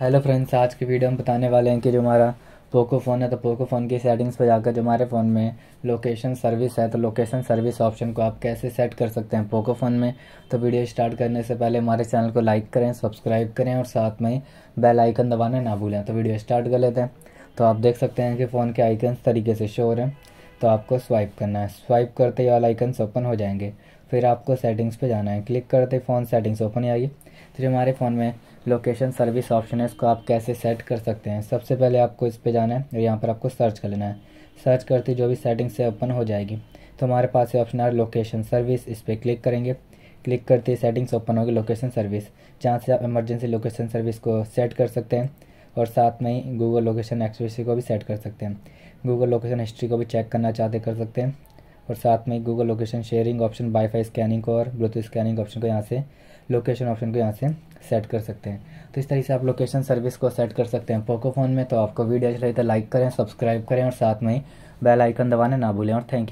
hello friends आज की video हम बताने वाले हैं कि जो हमारा पोको फ़ोन है तो पोको फ़ोन की सेटिंग्स पर जाकर जो हमारे फ़ोन में लोकेशन सर्विस है तो लोकेशन सर्विस ऑप्शन को आप कैसे सेट कर सकते हैं पोको फ़ोन में तो वीडियो स्टार्ट करने से पहले हमारे चैनल को लाइक करें सब्सक्राइब करें और साथ में बेल आइकन दबाना ना भूलें तो वीडियो स्टार्ट कर लेते हैं तो आप देख सकते हैं कि फ़ोन के आइकन तरीके से शोर हैं तो आपको स्वाइप करना है स्वाइप करते ही ऑल आइकन्स ओपन हो जाएंगे फिर आपको सेटिंग्स पे जाना है क्लिक करते फ़ोन सेटिंग्स ओपन ही आएगी फिर तो हमारे फ़ोन में लोकेशन सर्विस ऑप्शन है इसको आप कैसे सेट कर सकते हैं सबसे पहले आपको इस पर जाना है और यहाँ पर आपको सर्च कर लेना है सर्च करते जो भी सेटिंग्स है ओपन हो जाएगी तो हमारे पास ये ऑप्शन है लोकेशन सर्विस इस पर क्लिक करेंगे क्लिक करते ही सेटिंग्स ओपन होगी लोकेशन सर्विस जहाँ से आप इमरजेंसी लोकेशन सर्विस को सेट कर सकते हैं और साथ में ही गूगल लोकेशन एक्सप्रेस को भी सेट कर सकते हैं गूगल लोकेशन हिस्ट्री को भी चेक करना चाहते कर सकते हैं और साथ में Google location sharing option wifi scanning को और ब्लूटूथ स्कैनिंग ऑप्शन को यहाँ से लोकेशन ऑप्शन को यहाँ से सेट कर सकते हैं तो इस तरीके से आप लोकेशन सर्विस को सेट कर सकते हैं पोको फोन में तो आपको वीडियो अच्छा लगे तो लाइक करें सब्सक्राइब करें और साथ में बेल आइकन दबाने ना भूलें और थैंक यू